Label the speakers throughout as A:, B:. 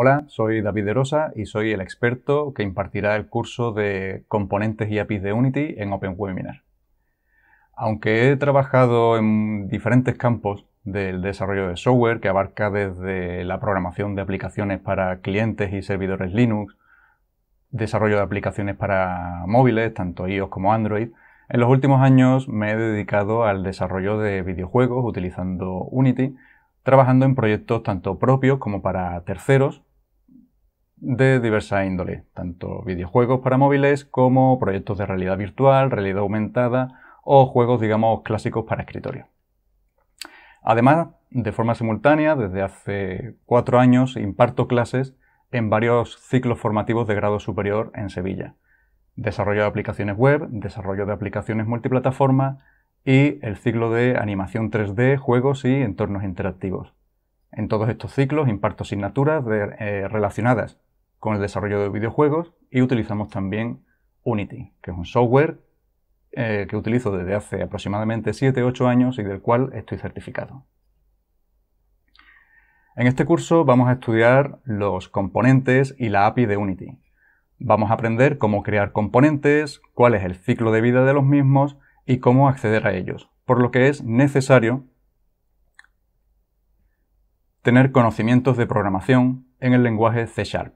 A: Hola, soy David de Rosa y soy el experto que impartirá el curso de componentes y APIs de Unity en Open Webinar. Aunque he trabajado en diferentes campos del desarrollo de software que abarca desde la programación de aplicaciones para clientes y servidores Linux, desarrollo de aplicaciones para móviles, tanto iOS como Android, en los últimos años me he dedicado al desarrollo de videojuegos utilizando Unity, trabajando en proyectos tanto propios como para terceros, de diversa índole, tanto videojuegos para móviles como proyectos de realidad virtual, realidad aumentada o juegos, digamos, clásicos para escritorio. Además, de forma simultánea, desde hace cuatro años imparto clases en varios ciclos formativos de grado superior en Sevilla. Desarrollo de aplicaciones web, desarrollo de aplicaciones multiplataforma y el ciclo de animación 3D, juegos y entornos interactivos. En todos estos ciclos imparto asignaturas eh, relacionadas con el desarrollo de videojuegos y utilizamos también Unity, que es un software eh, que utilizo desde hace aproximadamente 7-8 años y del cual estoy certificado. En este curso vamos a estudiar los componentes y la API de Unity. Vamos a aprender cómo crear componentes, cuál es el ciclo de vida de los mismos y cómo acceder a ellos, por lo que es necesario tener conocimientos de programación en el lenguaje C Sharp.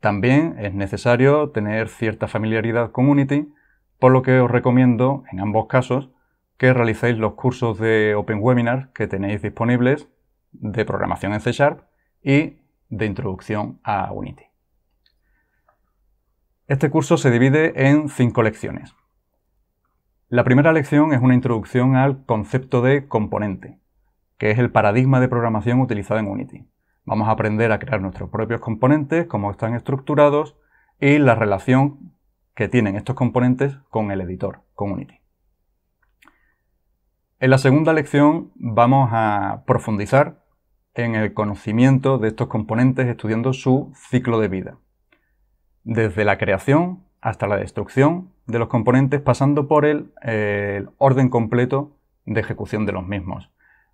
A: También es necesario tener cierta familiaridad con Unity, por lo que os recomiendo, en ambos casos, que realicéis los cursos de Open Webinar que tenéis disponibles de programación en C Sharp y de introducción a Unity. Este curso se divide en cinco lecciones. La primera lección es una introducción al concepto de componente, que es el paradigma de programación utilizado en Unity. Vamos a aprender a crear nuestros propios componentes, cómo están estructurados y la relación que tienen estos componentes con el editor, con Unity. En la segunda lección vamos a profundizar en el conocimiento de estos componentes estudiando su ciclo de vida. Desde la creación hasta la destrucción de los componentes pasando por el, el orden completo de ejecución de los mismos.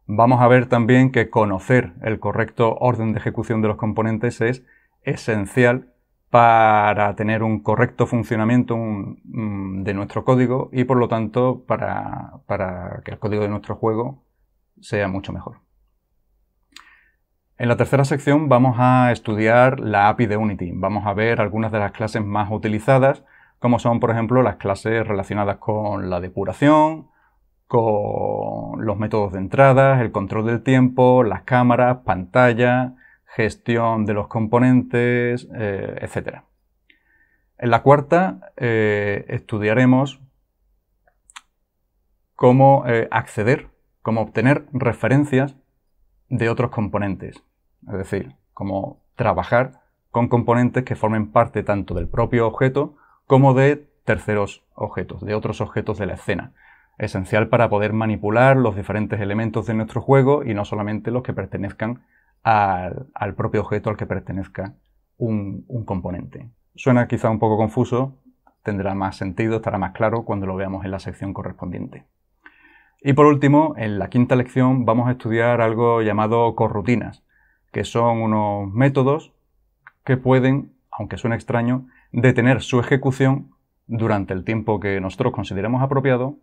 A: Vamos a ver también que conocer el correcto orden de ejecución de los componentes es esencial para tener un correcto funcionamiento mm, de nuestro código y por lo tanto para que el código de nuestro juego sea mucho mejor. En la tercera sección vamos a estudiar la API de Unity. Vamos a ver algunas de las clases más utilizadas, como son por ejemplo las clases relacionadas con la depuración, con los métodos de entrada, el control del tiempo, las cámaras, pantalla, gestión de los componentes, eh, etc. En la cuarta eh, estudiaremos cómo eh, acceder, cómo obtener referencias de otros componentes, es decir, cómo trabajar con componentes que formen parte tanto del propio objeto como de terceros objetos, de otros objetos de la escena esencial para poder manipular los diferentes elementos de nuestro juego y no solamente los que pertenezcan al, propio objeto al que pertenezca un, un, componente. Suena quizá un poco confuso, tendrá más sentido, estará más claro cuando lo veamos en la sección correspondiente. Y por último, en la quinta lección vamos a estudiar algo llamado corrutinas, que son unos métodos que pueden, aunque suene extraño, detener su ejecución durante el tiempo que nosotros consideremos apropiado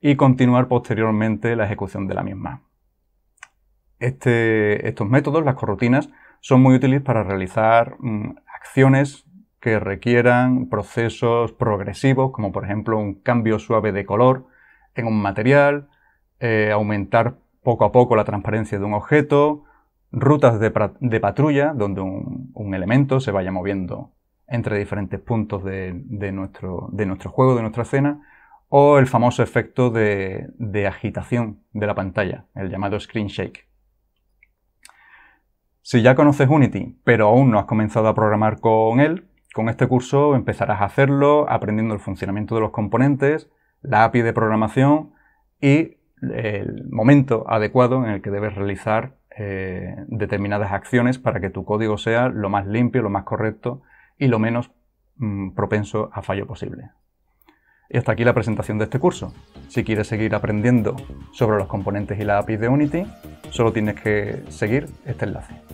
A: y continuar posteriormente la ejecución de la misma. Este, estos métodos, las corrutinas, son muy útiles para realizar mm, acciones que requieran procesos progresivos, como por ejemplo un cambio suave de color en un material, eh, aumentar poco a poco la transparencia de un objeto, rutas de, patrulla, donde un, elemento se vaya moviendo entre diferentes puntos nuestro, de nuestro juego, de nuestra escena, o el famoso efecto de, agitación de la pantalla, el llamado screen shake. Si ya conoces Unity, pero aún no has comenzado a programar con él, con este curso empezarás a hacerlo aprendiendo el funcionamiento de los componentes, la API de programación y el momento adecuado en el que debes realizar eh, determinadas acciones para que tu código sea lo más limpio, lo más correcto y lo menos mm, propenso a fallo posible. Y hasta aquí la presentación de este curso. Si quieres seguir aprendiendo sobre los componentes y la API de Unity, solo tienes que seguir este enlace.